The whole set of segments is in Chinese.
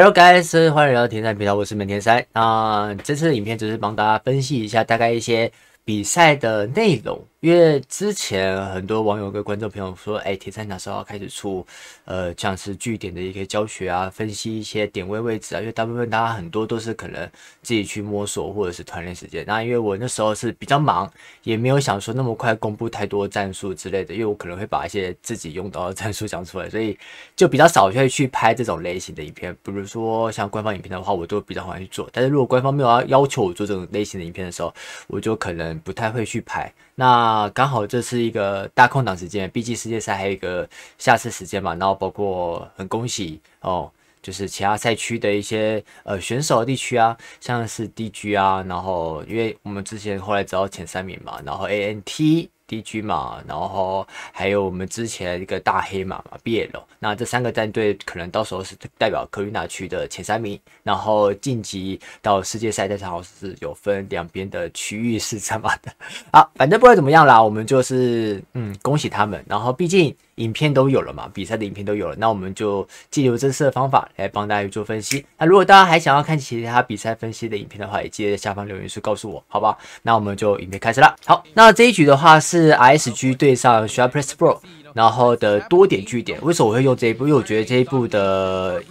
Hello guys，欢迎来到田山频道，我是门田山。那这次的影片只是帮大家分析一下大概一些比赛的内容。因为之前很多网友跟观众朋友说，哎，铁三角是要开始出，呃，像是据点的一个教学啊，分析一些点位位置啊。因为大部分大家很多都是可能自己去摸索，或者是团练时间。那因为我那时候是比较忙，也没有想说那么快公布太多战术之类的。因为我可能会把一些自己用到的战术讲出来，所以就比较少会去拍这种类型的影片。比如说像官方影片的话，我都比较喜欢去做。但是如果官方没有要要求我做这种类型的影片的时候，我就可能不太会去拍。那刚好这是一个大空档时间，毕竟世界赛还有一个下次时间嘛。然后包括很恭喜哦，就是其他赛区的一些呃选手地区啊，像是 D.G 啊，然后因为我们之前后来只要前三名嘛，然后 A.N.T。D G 嘛，然后还有我们之前一个大黑马嘛业了。那这三个战队可能到时候是代表科威纳区的前三名，然后晋级到世界赛。但是好像是有分两边的区域是什么的，啊，反正不管怎么样啦，我们就是嗯恭喜他们，然后毕竟。影片都有了嘛？比赛的影片都有了，那我们就借由这次的方法来帮大家去做分析。那如果大家还想要看其他比赛分析的影片的话，也记得在下方留言区告诉我，好吧？那我们就影片开始了。好，那这一局的话是 S G 对上 s h r p e s s Pro，然后的多点据点。为什么我会用这一步？因为我觉得这一步的。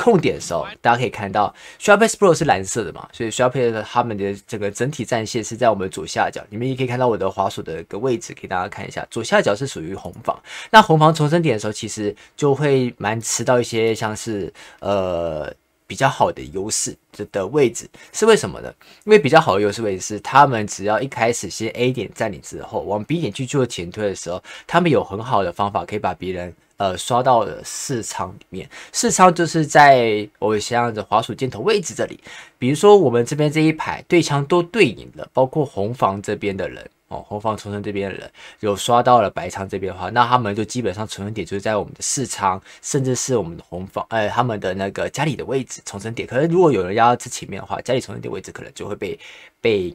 控点的时候，大家可以看到，Sharpes Pro 是蓝色的嘛，所以 Sharpes 他们的这个整体战线是在我们左下角。你们也可以看到我的滑鼠的一个位置，给大家看一下，左下角是属于红房。那红房重生点的时候，其实就会蛮吃到一些像是呃比较好的优势的的位置，是为什么呢？因为比较好的优势位置是，他们只要一开始先 A 点占领之后，往 B 点去做前推的时候，他们有很好的方法可以把别人。呃，刷到了四仓里面，四仓就是在我想象的滑鼠箭头位置这里。比如说我们这边这一排对枪都对赢了，包括红房这边的人哦，红方重生这边的人有刷到了白仓这边的话，那他们就基本上重生点就是在我们的四仓，甚至是我们的红方，哎，他们的那个家里的位置重生点。可能如果有人压到这前面的话，家里重生点位置可能就会被被。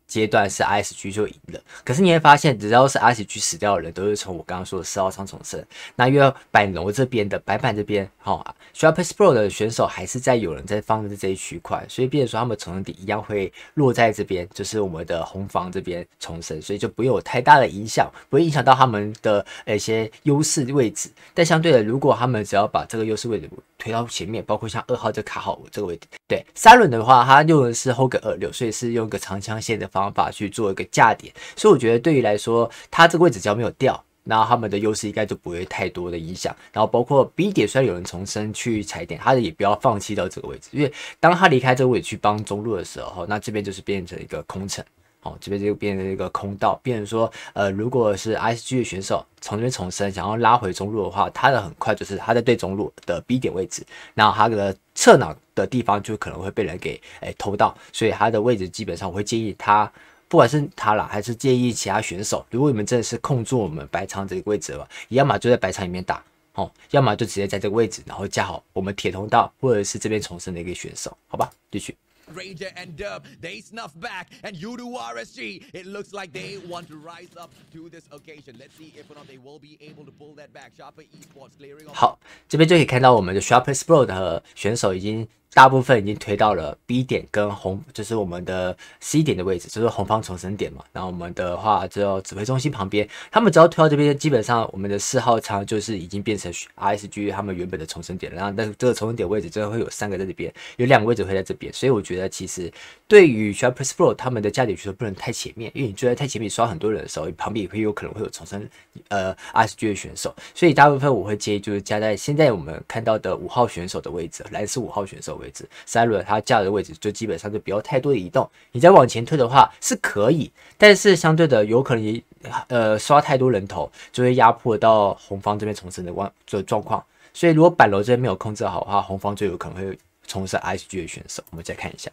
阶段是 i s g 就赢了，可是你会发现，只要是 i s g 死掉的人，都是从我刚刚说的四号仓重生。那因为板楼这边的白板这边，哈，Sharpespro 的选手还是在有人在放在这一区块，所以变成说他们重生点一样会落在这边，就是我们的红房这边重生，所以就不会有太大的影响，不会影响到他们的一些优势位置。但相对的，如果他们只要把这个优势位置，推到前面，包括像二号这卡好这个位置，对三轮的话，他用的是 hold 二六，所以是用一个长枪线的方法去做一个架点，所以我觉得对于来说，他这个位置只要没有掉，那他们的优势应该就不会太多的影响。然后包括 B 点虽然有人重生去踩点，他也不要放弃到这个位置，因为当他离开这个位置去帮中路的时候，那这边就是变成一个空城。哦，这边就变成一个空道，变成说，呃，如果是 SG 的选手从这边重生，想要拉回中路的话，他的很快就是他在对中路的 B 点位置，然后他的侧脑的地方就可能会被人给哎偷到，所以他的位置基本上我会建议他，不管是他啦，还是建议其他选手，如果你们真的是控住我们白场这个位置了，要么就在白场里面打，哦，要么就直接在这个位置，然后架好我们铁通道或者是这边重生的一个选手，好吧，继续。Ranger and Dub, they snuff back, and you do RSG. It looks like they want to rise up to this occasion. Let's see if or not they will be able to pull that back. s h o p p e r Esports clearing off. 好，这边就可以看到我们的 s h o p p e r e s p o r t 的选手已经大部分已经推到了 B 点跟红，就是我们的 C 点的位置，就是红方重生点嘛。然后我们的话，就指挥中心旁边，他们只要推到这边，基本上我们的四号仓就是已经变成 RSG 他们原本的重生点了。然后，但是这个重生点位置真的会有三个在这边，有两个位置会在这边，所以我觉得。那其实对于 s h a r p e r f r y 他们的架点其实不能太前面，因为你坐在太前面刷很多人的时候，你旁边也会有可能会有重生呃 RSG 的选手，所以大部分我会建议就是加在现在我们看到的五号选手的位置，蓝丝五号选手位置，三轮他架的位置就基本上就不要太多的移动，你再往前推的话是可以，但是相对的有可能呃刷太多人头就会压迫到红方这边重生的状的状况，所以如果板楼这边没有控制好的话，红方就有可能会。冲上 IG 的选手，我们再看一下。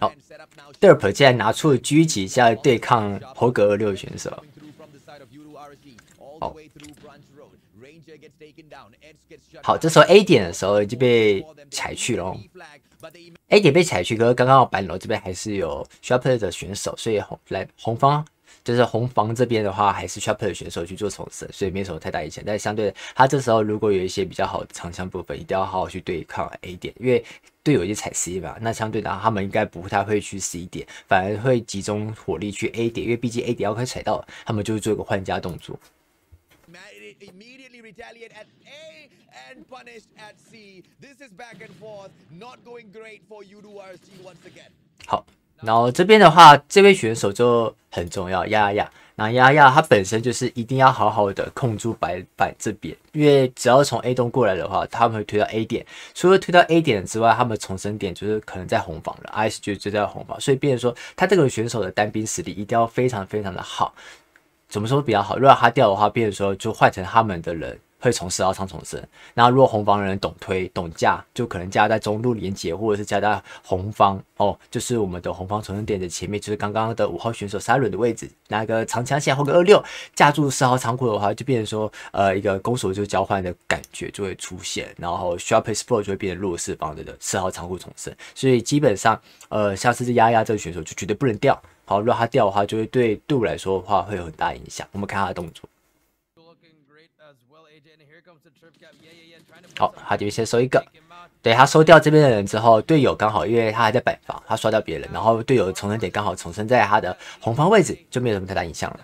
好，Derp 竟然拿出了狙击在对抗猴哥二六选手。好，好，这时候 A 点的时候已经被踩去了，A 点被踩去，可是刚刚板楼这边还是有 Sharpener 的选手，所以红来红方。就是红房这边的话，还是 c h a p 的选手去做重生，所以没什么太大影响。但是相对他这时候如果有一些比较好的长枪部分，一定要好好去对抗 A 点，因为队友就踩 C 吧，那相对的他们应该不太会去 C 点，反而会集中火力去 A 点，因为毕竟 A 点要快踩到，他们就是做一个换家动作。好。然后这边的话，这位选手就很重要，丫丫。亚，然后亚他本身就是一定要好好的控住白板这边，因为只要从 A 栋过来的话，他们会推到 A 点。除了推到 A 点之外，他们重生点就是可能在红房了，I e 就就在红房，所以成说他这个选手的单兵实力一定要非常非常的好，怎么说比较好？如果他掉的话，变成说就换成他们的人。会从十号仓重生。那如果红方人懂推懂架，就可能架在中路连接，或者是架在红方哦，就是我们的红方重生点的前面，就是刚刚的五号选手三轮的位置，拿个长枪线或个二六架住十号仓库的话，就变成说呃一个攻守就交换的感觉就会出现，然后 s h a r p e s t four 就会变成弱势方的四号仓库重生。所以基本上呃，下次是压压这个选手就绝对不能掉。好，如果他掉的话，就会对队伍来说的话会有很大影响。我们看他的动作。好，他就先收一个。对他收掉这边的人之后，队友刚好因为他还在摆放，他刷掉别人，然后队友重生点刚好重生在他的红方位置，就没有什么太大影响了。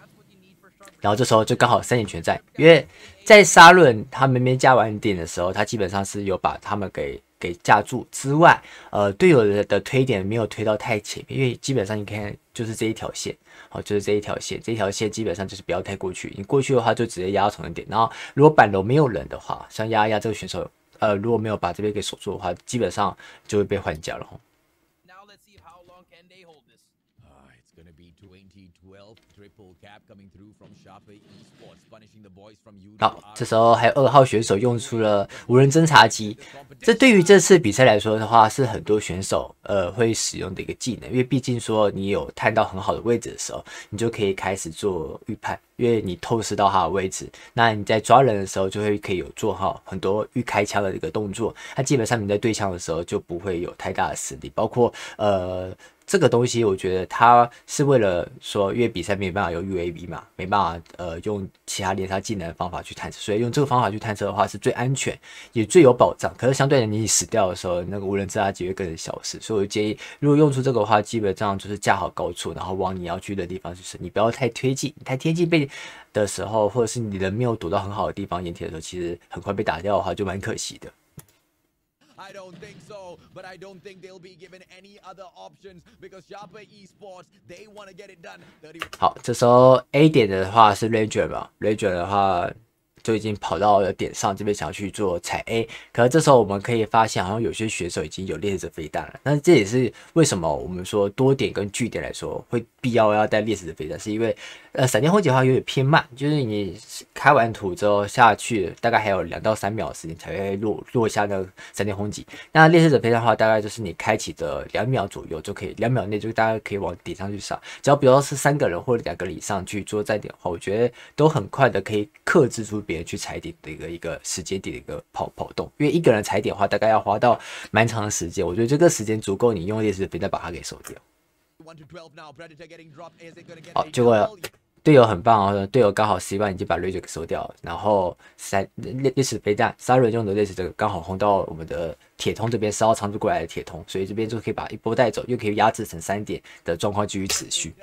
然后这时候就刚好三点全在，因为在沙论他们没加完点的时候，他基本上是有把他们给。给架住之外，呃，队友的的推点没有推到太前，面，因为基本上你看就是这一条线，好，就是这一条线，这条线基本上就是不要太过去，你过去的话就直接压到重一点，然后如果板楼没有人的话，像压压这个选手，呃，如果没有把这边给守住的话，基本上就会被换掉了。好，这时候还有二号选手用出了无人侦察机。这对于这次比赛来说的话，是很多选手呃会使用的一个技能，因为毕竟说你有探到很好的位置的时候，你就可以开始做预判，因为你透视到他的位置，那你在抓人的时候就会可以有做好很多预开枪的一个动作。那基本上你在对枪的时候就不会有太大的实力，包括呃。这个东西，我觉得它是为了说，因为比赛没办法用 UAV 嘛，没办法，呃，用其他连杀技能的方法去探测，所以用这个方法去探测的话是最安全，也最有保障。可是相对的，你死掉的时候，那个无人机它几会跟着消失。所以我建议，如果用出这个的话，基本上就是架好高处，然后往你要去的地方，就是你不要太推进，太贴近被的时候，或者是你没有躲到很好的地方掩体的时候，其实很快被打掉的话，就蛮可惜的。I don't think so, but I don't think they'll be given any other options because Shopper Esports, they want to get it done. 好，这时候 A 点的话是 Ranger 吧？Ranger 的话就已经跑到了点上，这边想要去做踩 A。可是这时候我们可以发现，好像有些选手已经有猎食飞弹了。那这也是为什么我们说多点跟据点来说会必要要带猎食的飞弹，是因为。呃，闪电轰击的话有点偏慢，就是你开完图之后下去，大概还有两到三秒的时间才会落落下那个闪电轰击。那猎食者飞的话，大概就是你开启的两秒左右就可以，两秒内就大概可以往顶上去上。只要比如说是三个人或者两个人以上去做站点的话，我觉得都很快的可以克制住别人去踩点的一个一个时间点的一个跑跑动。因为一个人踩点的话，大概要花到蛮长的时间，我觉得这个时间足够你用猎食者再把它给收掉。好，结果。队友很棒啊！队友刚好习惯，你就把雷狙给收掉，然后三历史飞弹，Siren 用的类似这个，刚好轰到我们的。铁通这边号仓驻过来的铁通，所以这边就可以把一波带走，又可以压制成三点的状况继续持续。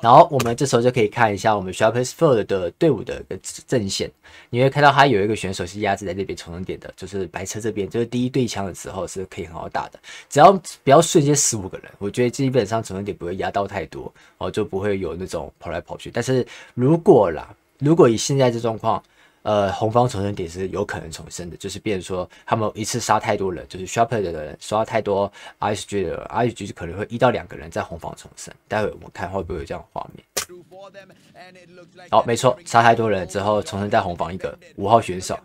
然后我们这时候就可以看一下我们 s h a r p e s f o r 的队伍的一个阵线，你会看到他有一个选手是压制在那边重生点的，就是白车这边就是第一对枪的时候是可以很好打的，只要不要瞬间十五个人，我觉得基本上重生点不会压到太多哦，就不会有那种跑来跑去。但是如果啦，如果以现在这状况。呃，红方重生点是有可能重生的，就是变说他们一次杀太多人，就是 s h a r p e r 的人刷太多，I s g 的 I s g 可能会一到两个人在红方重生。待会我们看会不会有这样画面。好，没错，杀太多人之后重生在红方一个五号选手。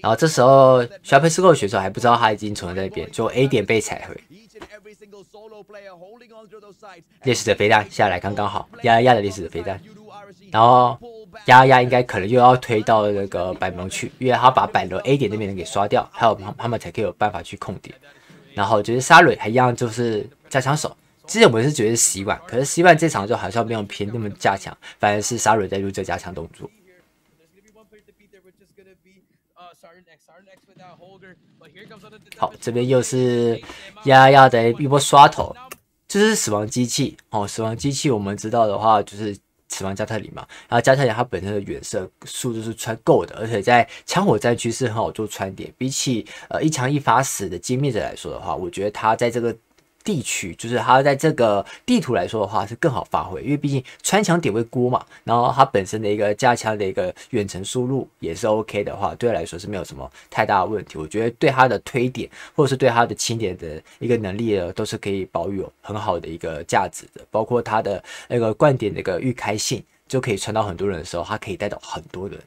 然后这时候 Sharpers 号选手还不知道他已经重生在那边，就 A 点被踩回。烈士的飞弹下来刚刚好，压压的烈士的飞弹。然后丫丫应该可能又要推到那个百楼去，因为他要把百楼 A 点那边人给刷掉，还有他们才可以有办法去控点。然后就是沙瑞还一样就是加强手，之前我们是觉得洗碗，可是洗碗这场就好像没有偏那么加强，反而是沙瑞在入这加强动作。好，这边又是丫丫的一波刷头，这是死亡机器哦，死亡机器我们知道的话就是。死亡加特林嘛，然后加特林它本身的远射速度是穿够的，而且在枪火战区是很好做穿点。比起呃一枪一发死的精密者来说的话，我觉得它在这个。地区就是它在这个地图来说的话是更好发挥，因为毕竟穿墙点位锅嘛，然后它本身的一个加强的一个远程输入也是 OK 的话，对它来说是没有什么太大的问题。我觉得对它的推点或者是对它的清点的一个能力呢，都是可以保有很好的一个价值的。包括它的那个灌点的一个预开性，就可以传到很多人的时候，它可以带到很多人。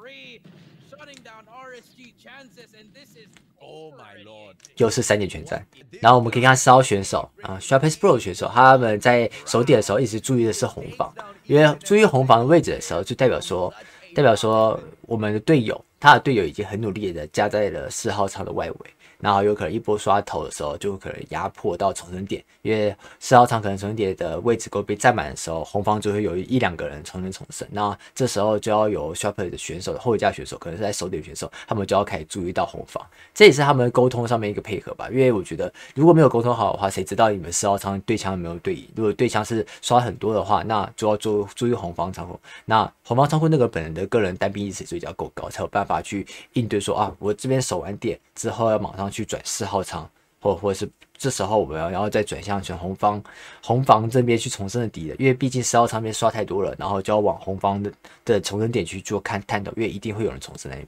three shutting down rsg chances and this is oh my lord 又是三点全战，然后我们可以看四号选手啊 sharpest pro 选手他们在守点的时候一直注意的是红方因为注意红方的位置的时候就代表说代表说我们的队友他的队友已经很努力的加在了四号舱的外围然后有可能一波刷头的时候，就可能压迫到重生点，因为四号仓可能重生点的位置够被占满的时候，红方就会有一两个人重新重生。那这时候就要有 shaper 的选手、后一架选手，可能是在守点选手，他们就要开始注意到红方。这也是他们沟通上面一个配合吧。因为我觉得如果没有沟通好的话，谁知道你们四号仓对枪有没有对赢？如果对枪是刷很多的话，那就要注注意红方仓库。那红方仓库那个本人的个人单兵意识所以要够高，才有办法去应对说啊，我这边守完点之后要马上。去转四号仓，或或者是这时候我们要然后再转向选红方红方这边去重生的敌人，因为毕竟四号仓边刷太多了，然后就要往红方的的重生点去做看探头，因为一定会有人重生的。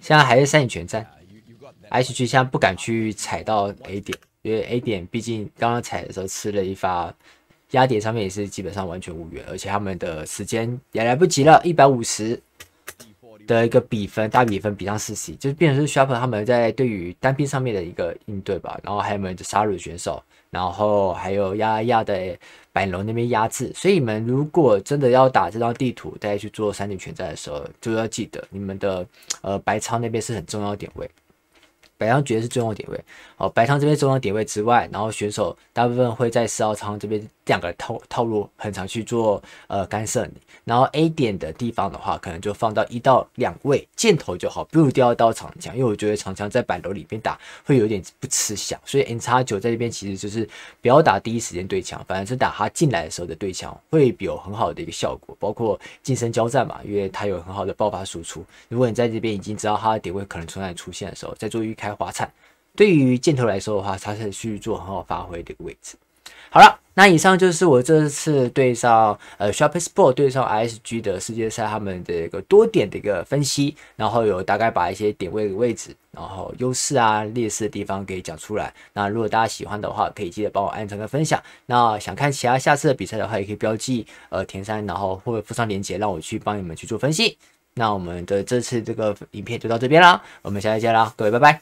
现在还是三点全战，H G 现在不敢去踩到 A 点，因为 A 点毕竟刚刚踩的时候吃了一发压点上面也是基本上完全无缘，而且他们的时间也来不及了，一百五十。的一个比分大比分比上四喜，就是变成是 shaper 他们在对于单兵上面的一个应对吧，然后还有们的杀戮选手，然后还有压压的白龙那边压制。所以你们如果真的要打这张地图，大家去做三点全战的时候，就要记得你们的呃白仓那边是很重要点位，白仓绝对是重要点位。好，白仓这边重要点位之外，然后选手大部分会在四号仓这边。两个套套路很常去做，呃，干涉你。然后 A 点的地方的话，可能就放到一到两位箭头就好，不如掉到长枪，因为我觉得长枪在板楼里面打会有点不吃香，所以 N 叉九在这边其实就是不要打第一时间对枪，反而是打他进来的时候的对枪会有很好的一个效果，包括近身交战嘛，因为他有很好的爆发输出。如果你在这边已经知道他的点位可能从哪出现的时候，再做预开滑铲，对于箭头来说的话，它是去做很好发挥的一个位置。好了，那以上就是我这次对上呃 s h o r p Sport 对上 S G 的世界赛他们的一个多点的一个分析，然后有大概把一些点位的位置，然后优势啊、劣势的地方给讲出来。那如果大家喜欢的话，可以记得帮我按成个分享。那想看其他下次的比赛的话，也可以标记呃田山，然后或者附上链接让我去帮你们去做分析。那我们的这次这个影片就到这边啦，我们下期见啦，各位拜拜。